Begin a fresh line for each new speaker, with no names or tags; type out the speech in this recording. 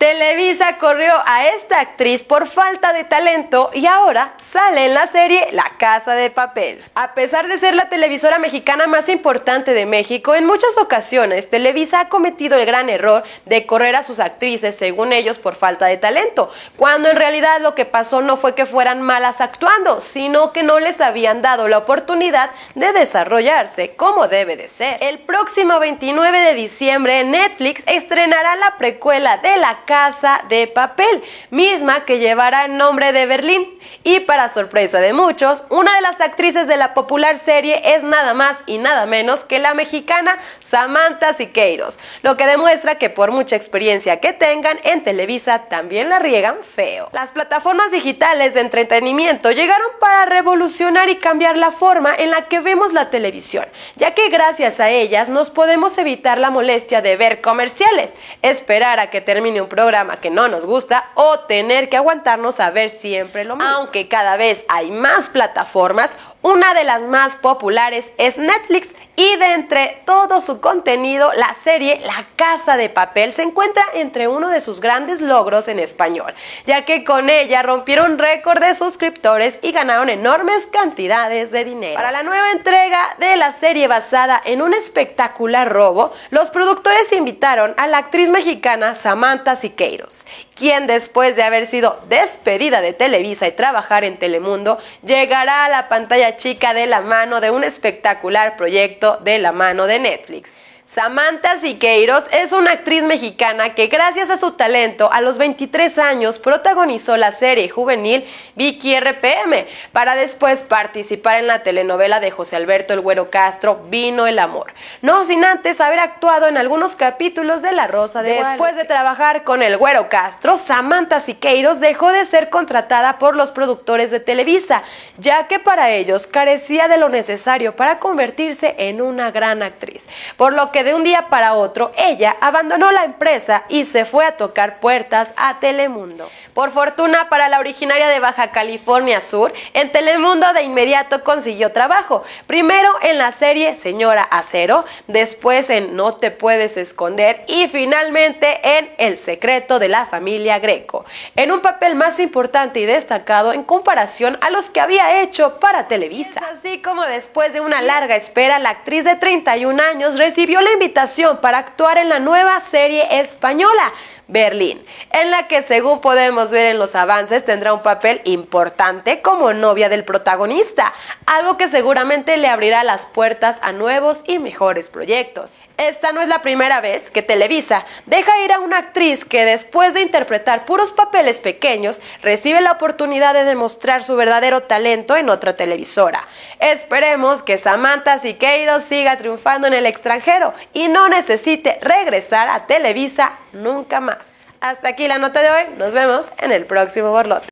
Televisa corrió a esta actriz por falta de talento y ahora sale en la serie La Casa de Papel. A pesar de ser la televisora mexicana más importante de México, en muchas ocasiones Televisa ha cometido el gran error de correr a sus actrices, según ellos, por falta de talento, cuando en realidad lo que pasó no fue que fueran malas actuando, sino que no les habían dado la oportunidad de desarrollarse como debe de ser. El próximo 29 de diciembre, Netflix estrenará la precuela de La Casa de Papel, misma que llevará el nombre de Berlín. Y para sorpresa de muchos, una de las actrices de la popular serie es nada más y nada menos que la mexicana Samantha Siqueiros, lo que demuestra que por mucha experiencia que tengan en Televisa también la riegan feo. Las plataformas digitales de entretenimiento llegaron para revolucionar y cambiar la forma en la que vemos la televisión, ya que gracias a ellas nos podemos evitar la molestia de ver comerciales, esperar a que termine un programa programa que no nos gusta o tener que aguantarnos a ver siempre lo más. Aunque cada vez hay más plataformas, una de las más populares es Netflix y de entre todo su contenido, la serie La Casa de Papel se encuentra entre uno de sus grandes logros en español, ya que con ella rompieron récord de suscriptores y ganaron enormes cantidades de dinero. Para la nueva entrega de la serie basada en un espectacular robo, los productores invitaron a la actriz mexicana Samantha Siqueiros, quien después de haber sido despedida de Televisa y trabajar en Telemundo, llegará a la pantalla chica de la mano de un espectacular proyecto de la mano de Netflix. Samantha Siqueiros es una actriz mexicana que gracias a su talento a los 23 años protagonizó la serie juvenil Vicky RPM para después participar en la telenovela de José Alberto El Güero Castro Vino el Amor, no sin antes haber actuado en algunos capítulos de La Rosa de Después de trabajar con El Güero Castro, Samantha Siqueiros dejó de ser contratada por los productores de Televisa, ya que para ellos carecía de lo necesario para convertirse en una gran actriz, por lo que de un día para otro ella abandonó la empresa y se fue a tocar puertas a Telemundo. Por fortuna para la originaria de Baja California Sur, en Telemundo de inmediato consiguió trabajo, primero en la serie Señora Acero, después en No te puedes esconder y finalmente en El secreto de la familia Greco, en un papel más importante y destacado en comparación a los que había hecho para Televisa. así como después de una larga espera, la actriz de 31 años recibió la invitación para actuar en la nueva serie española. Berlín, en la que según podemos ver en los avances tendrá un papel importante como novia del protagonista, algo que seguramente le abrirá las puertas a nuevos y mejores proyectos. Esta no es la primera vez que Televisa deja ir a una actriz que después de interpretar puros papeles pequeños recibe la oportunidad de demostrar su verdadero talento en otra televisora. Esperemos que Samantha Siqueiro siga triunfando en el extranjero y no necesite regresar a Televisa nunca más. Hasta aquí la nota de hoy, nos vemos en el próximo borlote.